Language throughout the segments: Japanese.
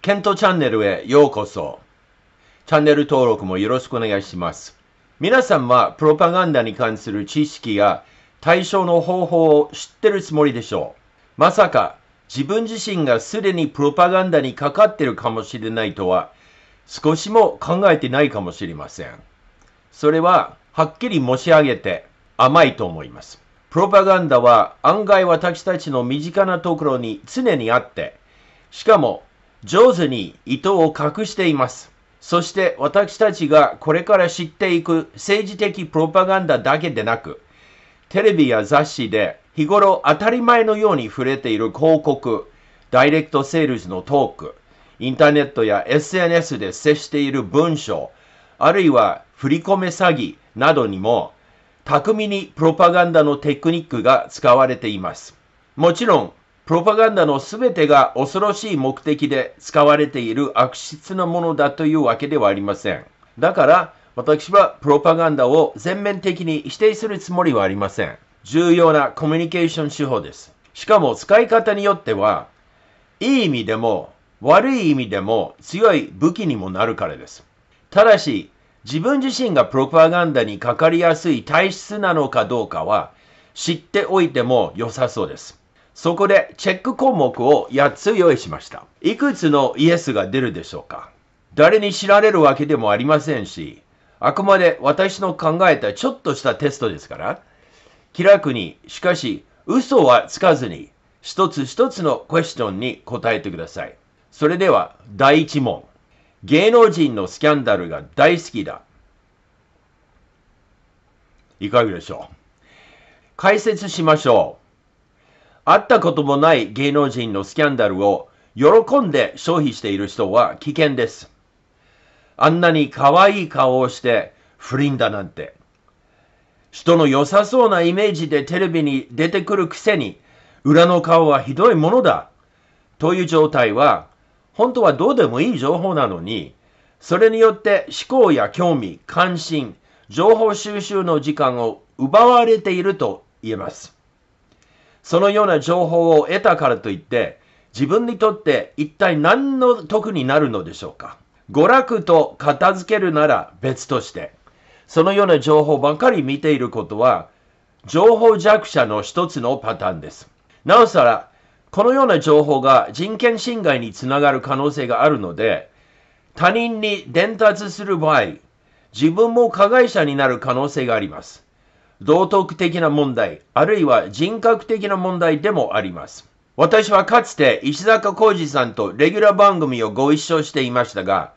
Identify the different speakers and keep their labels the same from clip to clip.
Speaker 1: ケントチャンネルへようこそ。チャンネル登録もよろしくお願いします。皆さんはプロパガンダに関する知識や対象の方法を知ってるつもりでしょう。まさか自分自身がすでにプロパガンダにかかってるかもしれないとは少しも考えてないかもしれません。それははっきり申し上げて甘いと思います。プロパガンダは案外私たちの身近なところに常にあって、しかも上手に意図を隠しています。そして私たちがこれから知っていく政治的プロパガンダだけでなく、テレビや雑誌で日頃当たり前のように触れている広告、ダイレクトセールスのトーク、インターネットや SNS で接している文章、あるいは振り込め詐欺などにも巧みにプロパガンダのテクニックが使われています。もちろん、プロパガンダの全てが恐ろしい目的で使われている悪質なものだというわけではありません。だから、私はプロパガンダを全面的に否定するつもりはありません。重要なコミュニケーション手法です。しかも使い方によっては、いい意味でも悪い意味でも強い武器にもなるからです。ただし、自分自身がプロパガンダにかかりやすい体質なのかどうかは知っておいても良さそうです。そこでチェック項目を8つ用意しました。いくつのイエスが出るでしょうか誰に知られるわけでもありませんし、あくまで私の考えたちょっとしたテストですから、気楽に、しかし嘘はつかずに、一つ一つのクエスチョンに答えてください。それでは、第1問。芸能人のスキャンダルが大好きだ。いかがでしょう解説しましょう。会ったこともない芸能人のスキャンダルを喜んで消費している人は危険です。あんなに可愛い顔をして不倫だなんて。人の良さそうなイメージでテレビに出てくるくせに、裏の顔はひどいものだ。という状態は本当はどうでもいい情報なのに、それによって思考や興味、関心、情報収集の時間を奪われていると言えます。そのような情報を得たからといって、自分にとって一体何の得になるのでしょうか。娯楽と片付けるなら別として、そのような情報ばかり見ていることは、情報弱者の一つのパターンです。なおさら、このような情報が人権侵害につながる可能性があるので、他人に伝達する場合、自分も加害者になる可能性があります。道徳的な問題、あるいは人格的な問題でもあります。私はかつて石坂浩二さんとレギュラー番組をご一緒していましたが、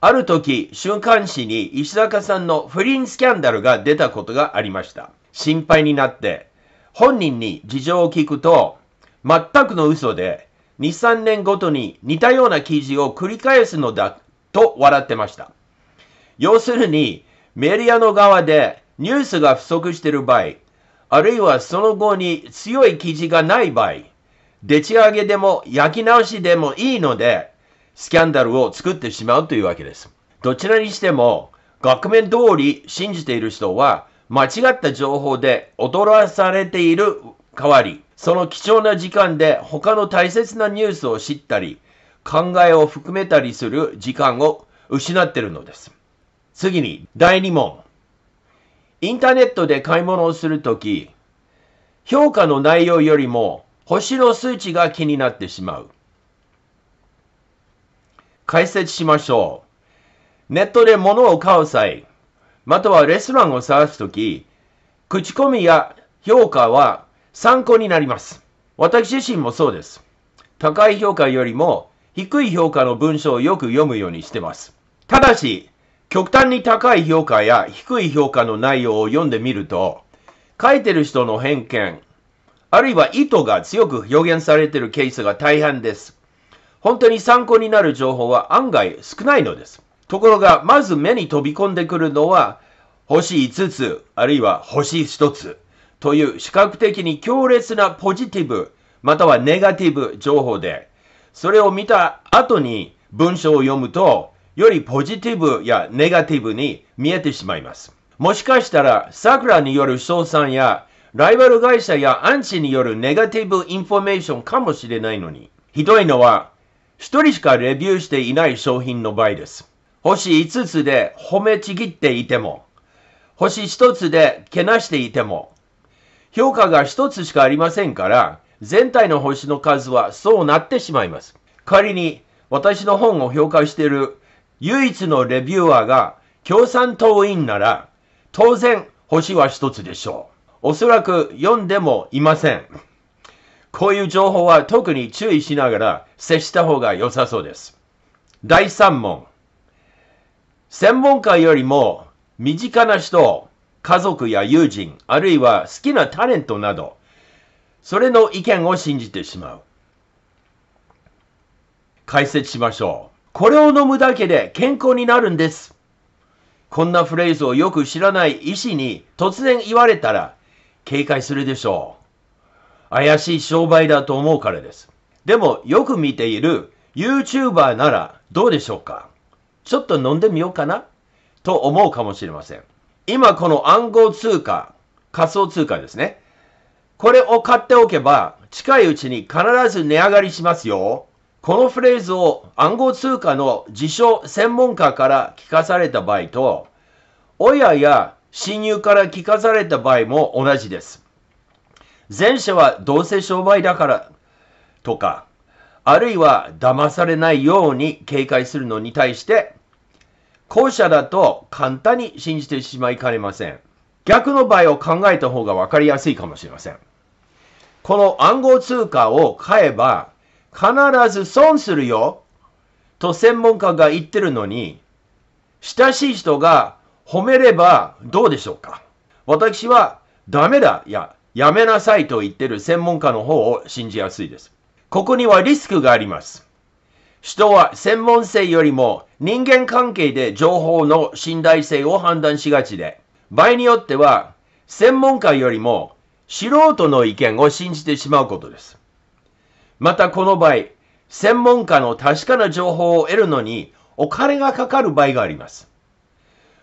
Speaker 1: ある時、週刊誌に石坂さんの不倫スキャンダルが出たことがありました。心配になって、本人に事情を聞くと、全くの嘘で、2、3年ごとに似たような記事を繰り返すのだと笑ってました。要するに、メディアの側でニュースが不足している場合、あるいはその後に強い記事がない場合、でち上げでも焼き直しでもいいので、スキャンダルを作ってしまうというわけです。どちらにしても、額面通り信じている人は、間違った情報で踊らされている代わり、その貴重な時間で他の大切なニュースを知ったり、考えを含めたりする時間を失っているのです。次に、第2問。インターネットで買い物をするとき、評価の内容よりも星の数値が気になってしまう。解説しましょう。ネットで物を買う際、またはレストランを探すとき、口コミや評価は参考になります。私自身もそうです。高い評価よりも低い評価の文章をよく読むようにしてます。ただし、極端に高い評価や低い評価の内容を読んでみると、書いてる人の偏見、あるいは意図が強く表現されているケースが大半です。本当に参考になる情報は案外少ないのです。ところが、まず目に飛び込んでくるのは、星5つ、あるいは星1つ。という視覚的に強烈なポジティブまたはネガティブ情報で、それを見た後に文章を読むと、よりポジティブやネガティブに見えてしまいます。もしかしたら、桜による賞賛や、ライバル会社やアンチによるネガティブインフォメーションかもしれないのに、ひどいのは、一人しかレビューしていない商品の場合です。星5つで褒めちぎっていても、星1つでけなしていても、評価が一つしかありませんから、全体の星の数はそうなってしまいます。仮に私の本を評価している唯一のレビューアーが共産党員なら、当然星は一つでしょう。おそらく読んでもいません。こういう情報は特に注意しながら接した方が良さそうです。第3問。専門家よりも身近な人家族や友人、あるいは好きなタレントなど、それの意見を信じてしまう。解説しましょう。これを飲むだけで健康になるんです。こんなフレーズをよく知らない医師に突然言われたら警戒するでしょう。怪しい商売だと思うからです。でもよく見ている YouTuber ならどうでしょうかちょっと飲んでみようかなと思うかもしれません。今この暗号通貨、仮想通貨ですね。これを買っておけば、近いうちに必ず値上がりしますよ。このフレーズを暗号通貨の自称専門家から聞かされた場合と、親や親友から聞かされた場合も同じです。前者はどうせ商売だからとか、あるいは騙されないように警戒するのに対して、後者だと簡単に信じてしまいかねません。逆の場合を考えた方がわかりやすいかもしれません。この暗号通貨を買えば必ず損するよと専門家が言ってるのに、親しい人が褒めればどうでしょうか私はダメだ、や、やめなさいと言ってる専門家の方を信じやすいです。ここにはリスクがあります。人は専門性よりも人間関係で情報の信頼性を判断しがちで、場合によっては専門家よりも素人の意見を信じてしまうことです。またこの場合、専門家の確かな情報を得るのにお金がかかる場合があります。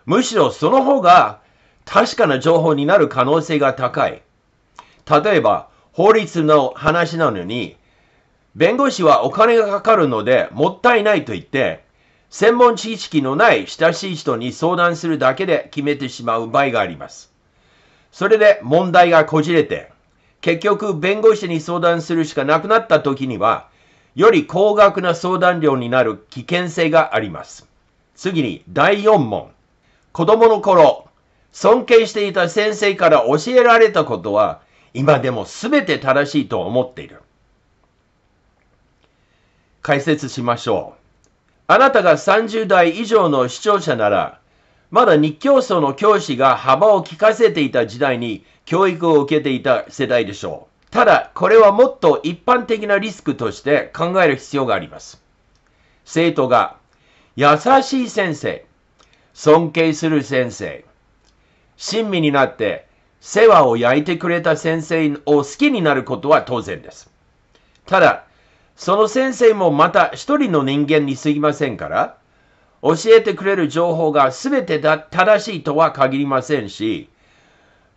Speaker 1: むしろその方が確かな情報になる可能性が高い。例えば、法律の話なのに、弁護士はお金がかかるのでもったいないと言って、専門知識のない親しい人に相談するだけで決めてしまう場合があります。それで問題がこじれて、結局弁護士に相談するしかなくなった時には、より高額な相談料になる危険性があります。次に第4問。子供の頃、尊敬していた先生から教えられたことは、今でも全て正しいと思っている。解説しましょう。あなたが30代以上の視聴者なら、まだ日教祖の教師が幅を利かせていた時代に教育を受けていた世代でしょう。ただ、これはもっと一般的なリスクとして考える必要があります。生徒が、優しい先生、尊敬する先生、親身になって世話を焼いてくれた先生を好きになることは当然です。ただ、その先生もまた一人の人間にすぎませんから、教えてくれる情報が全てだ正しいとは限りませんし、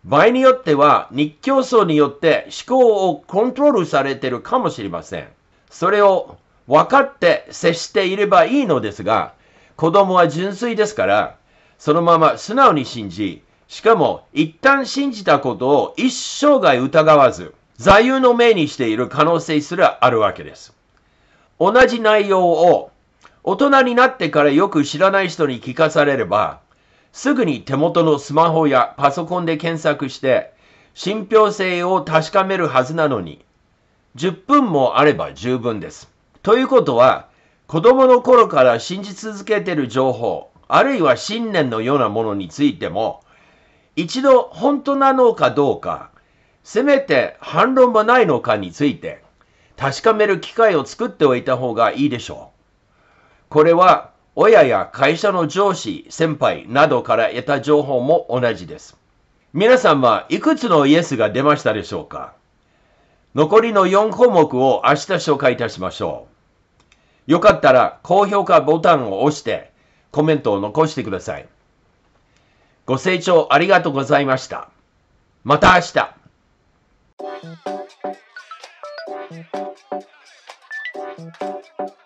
Speaker 1: 場合によっては日教層によって思考をコントロールされているかもしれません。それを分かって接していればいいのですが、子供は純粋ですから、そのまま素直に信じ、しかも一旦信じたことを一生涯疑わず、座右の銘にしている可能性すらあるわけです。同じ内容を大人になってからよく知らない人に聞かされれば、すぐに手元のスマホやパソコンで検索して、信憑性を確かめるはずなのに、10分もあれば十分です。ということは、子供の頃から信じ続けている情報、あるいは信念のようなものについても、一度本当なのかどうか、せめて反論はないのかについて確かめる機会を作っておいた方がいいでしょう。これは親や会社の上司、先輩などから得た情報も同じです。皆さんはいくつのイエスが出ましたでしょうか残りの4項目を明日紹介いたしましょう。よかったら高評価ボタンを押してコメントを残してください。ご清聴ありがとうございました。また明日。Thank you.